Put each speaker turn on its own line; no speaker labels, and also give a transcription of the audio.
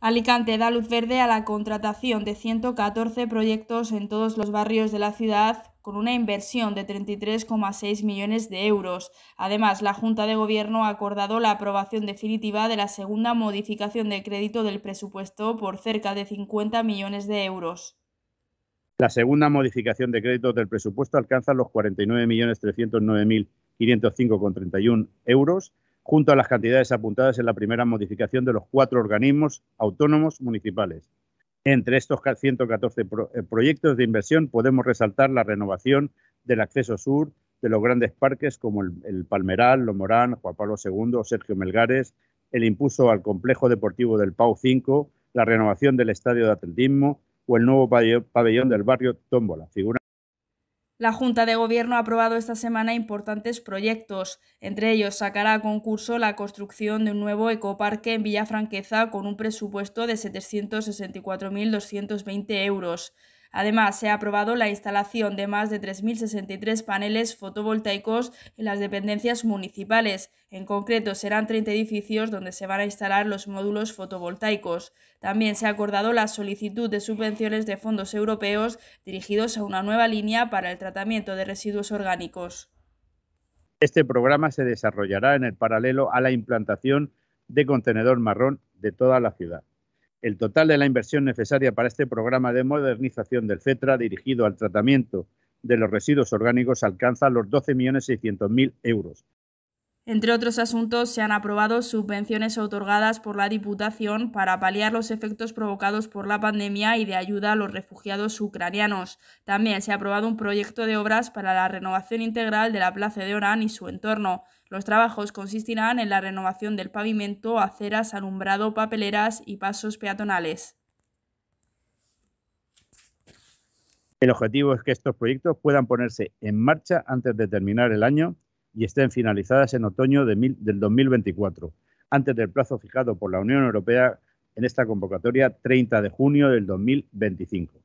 Alicante da luz verde a la contratación de 114 proyectos en todos los barrios de la ciudad con una inversión de 33,6 millones de euros. Además, la Junta de Gobierno ha acordado la aprobación definitiva de la segunda modificación de crédito del presupuesto por cerca de 50 millones de euros.
La segunda modificación de crédito del presupuesto alcanza los 49.309.505,31 euros junto a las cantidades apuntadas en la primera modificación de los cuatro organismos autónomos municipales. Entre estos 114 eh, proyectos de inversión podemos resaltar la renovación del acceso sur de los grandes parques como el, Palmeral, Lomorán, Juan Pablo II, Sergio Melgares, el impulso al complejo deportivo del Pau 5, la renovación del estadio de atletismo o el nuevo pabellón del barrio Tómbola,
la Junta de Gobierno ha aprobado esta semana importantes proyectos. Entre ellos, sacará a concurso la construcción de un nuevo ecoparque en Villafranqueza con un presupuesto de 764.220 euros. Además, se ha aprobado la instalación de más de 3.063 paneles fotovoltaicos en las dependencias municipales. En concreto, serán 30 edificios donde se van a instalar los módulos fotovoltaicos. También se ha acordado la solicitud de subvenciones de fondos europeos dirigidos a una nueva línea para el tratamiento de residuos orgánicos.
Este programa se desarrollará en el paralelo a la implantación de contenedor marrón de toda la ciudad. El total de la inversión necesaria para este programa de modernización del CETRA dirigido al tratamiento de los residuos orgánicos alcanza los 12.600.000 euros.
Entre otros asuntos, se han aprobado subvenciones otorgadas por la Diputación para paliar los efectos provocados por la pandemia y de ayuda a los refugiados ucranianos. También se ha aprobado un proyecto de obras para la renovación integral de la Plaza de Orán y su entorno. Los trabajos consistirán en la renovación del pavimento, aceras, alumbrado, papeleras y pasos peatonales.
El objetivo es que estos proyectos puedan ponerse en marcha antes de terminar el año y estén finalizadas en otoño de mil, del 2024, antes del plazo fijado por la Unión Europea en esta convocatoria 30 de junio del 2025.